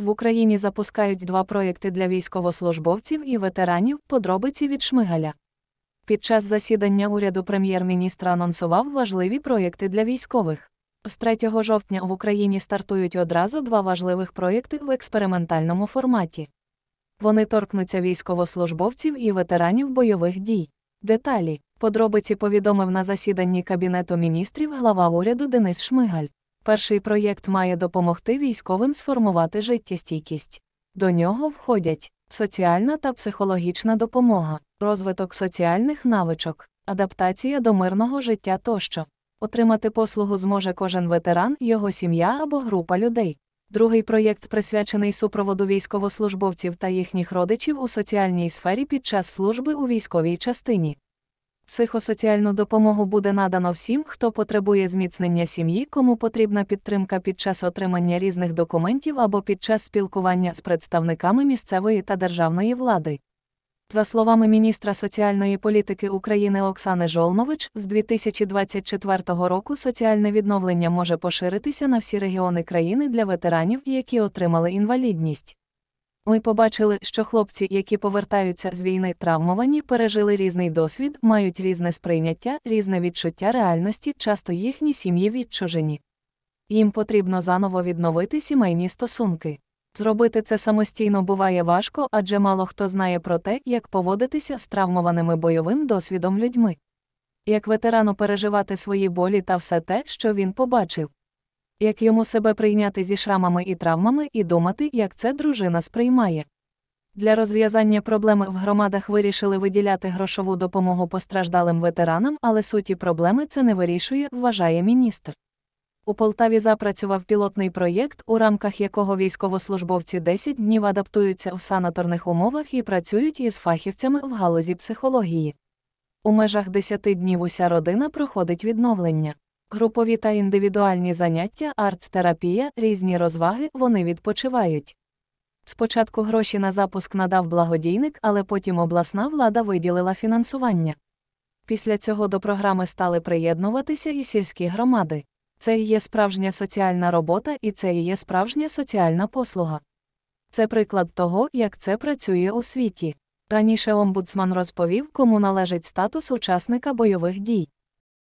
В Україні запускають два проєкти для військовослужбовців і ветеранів, подробиці від Шмигаля. Під час засідання уряду прем'єр-міністр анонсував важливі проєкти для військових. З 3 жовтня в Україні стартують одразу два важливих проєкти в експериментальному форматі. Вони торкнуться військовослужбовців і ветеранів бойових дій. Деталі подробиці повідомив на засіданні Кабінету міністрів глава уряду Денис Шмигаль. Перший проєкт має допомогти військовим сформувати життєстійкість. До нього входять соціальна та психологічна допомога, розвиток соціальних навичок, адаптація до мирного життя тощо. Отримати послугу зможе кожен ветеран, його сім'я або група людей. Другий проєкт присвячений супроводу військовослужбовців та їхніх родичів у соціальній сфері під час служби у військовій частині. Психосоціальну допомогу буде надано всім, хто потребує зміцнення сім'ї, кому потрібна підтримка під час отримання різних документів або під час спілкування з представниками місцевої та державної влади. За словами міністра соціальної політики України Оксани Жолнович, з 2024 року соціальне відновлення може поширитися на всі регіони країни для ветеранів, які отримали інвалідність. Ми побачили, що хлопці, які повертаються з війни травмовані, пережили різний досвід, мають різне сприйняття, різне відчуття реальності, часто їхні сім'ї відчужені. Їм потрібно заново відновити сімейні стосунки. Зробити це самостійно буває важко, адже мало хто знає про те, як поводитися з травмованими бойовим досвідом людьми, як ветерану переживати свої болі та все те, що він побачив як йому себе прийняти зі шрамами і травмами і думати, як це дружина сприймає. Для розв'язання проблеми в громадах вирішили виділяти грошову допомогу постраждалим ветеранам, але суті проблеми це не вирішує, вважає міністр. У Полтаві запрацював пілотний проєкт, у рамках якого військовослужбовці 10 днів адаптуються в санаторних умовах і працюють із фахівцями в галузі психології. У межах 10 днів уся родина проходить відновлення групові та індивідуальні заняття, арт-терапія, різні розваги вони відпочивають. Спочатку гроші на запуск надав благодійник, але потім обласна влада виділила фінансування. Після цього до програми стали приєднуватися і сільські громади. Це і є справжня соціальна робота і це і є справжня соціальна послуга. Це приклад того, як це працює у світі. Раніше омбудсман розповів, кому належить статус учасника бойових дій.